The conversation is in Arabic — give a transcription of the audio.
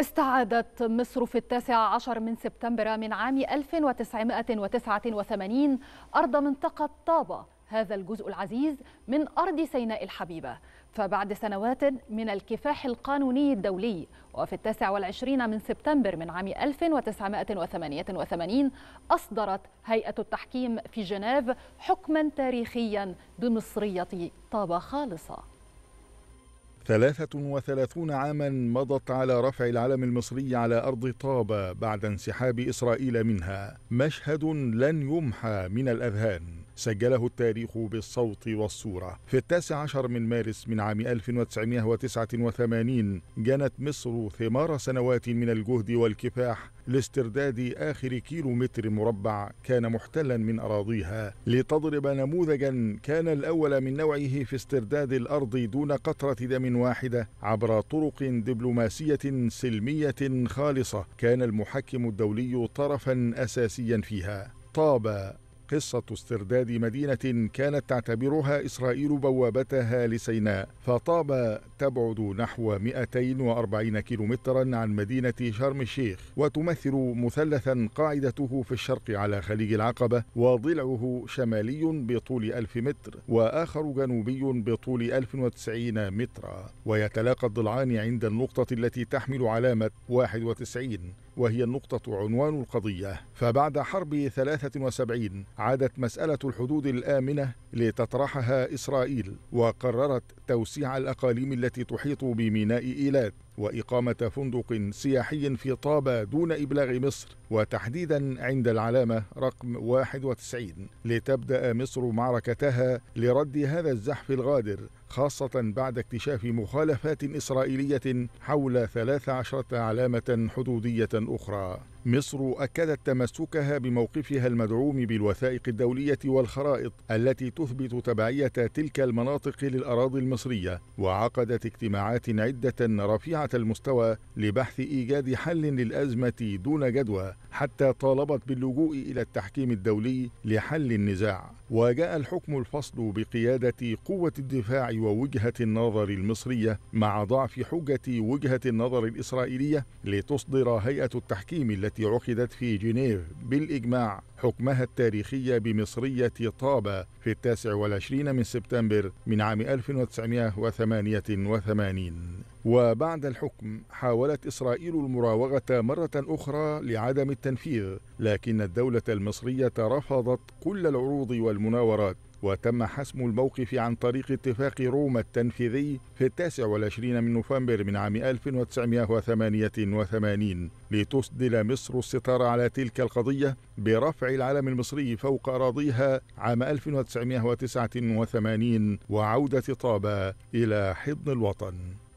استعادت مصر في التاسع عشر من سبتمبر من عام 1989 أرض منطقة طابة هذا الجزء العزيز من أرض سيناء الحبيبة فبعد سنوات من الكفاح القانوني الدولي وفي التاسع والعشرين من سبتمبر من عام 1988 أصدرت هيئة التحكيم في جنيف حكما تاريخيا بمصرية طابة خالصة 33 عاما مضت على رفع العلم المصري على أرض طابة بعد انسحاب إسرائيل منها مشهد لن يمحى من الأذهان سجله التاريخ بالصوت والصورة في التاسع عشر من مارس من عام 1989 جنت مصر ثمار سنوات من الجهد والكفاح لاسترداد آخر كيلو متر مربع كان محتلا من أراضيها لتضرب نموذجا كان الأول من نوعه في استرداد الأرض دون قطرة دم واحدة عبر طرق دبلوماسية سلمية خالصة كان المحكم الدولي طرفا أساسيا فيها طاب قصة استرداد مدينة كانت تعتبرها إسرائيل بوابتها لسيناء فطاب تبعد نحو 240 كيلومترا عن مدينة شرم الشيخ وتمثل مثلثا قاعدته في الشرق على خليج العقبة وضلعه شمالي بطول 1000 متر وآخر جنوبي بطول 1090 مترا ويتلاقى الضلعان عند النقطة التي تحمل علامة 91 وهي النقطة عنوان القضية فبعد حرب 73 عادت مسألة الحدود الآمنة لتطرحها إسرائيل وقررت توسيع الأقاليم التي تحيط بميناء إيلات وإقامة فندق سياحي في طابة دون إبلاغ مصر وتحديدا عند العلامة رقم 91 لتبدأ مصر معركتها لرد هذا الزحف الغادر خاصة بعد اكتشاف مخالفات إسرائيلية حول 13 علامة حدودية أخرى. مصر أكدت تمسكها بموقفها المدعوم بالوثائق الدولية والخرائط التي تثبت تبعية تلك المناطق للأراضي المصرية، وعقدت اجتماعات عدة رفيعة المستوى لبحث إيجاد حل للأزمة دون جدوى حتى طالبت باللجوء إلى التحكيم الدولي لحل النزاع وجاء الحكم الفصل بقيادة قوة الدفاع ووجهة النظر المصرية مع ضعف حجة وجهة النظر الإسرائيلية لتصدر هيئة التحكيم التي عقدت في جنيف بالإجماع حكمها التاريخي بمصرية طابة في التاسع والعشرين من سبتمبر من عام 1988 وبعد الحكم حاولت إسرائيل المراوغة مرة أخرى لعدم التنفيذ لكن الدولة المصرية رفضت كل العروض والمناورات وتم حسم الموقف عن طريق اتفاق روما التنفيذي في التاسع والعشرين من نوفمبر من عام 1988 لتسدل مصر الستار على تلك القضية برفع العلم المصري فوق أراضيها عام 1989 وعودة طابة إلى حضن الوطن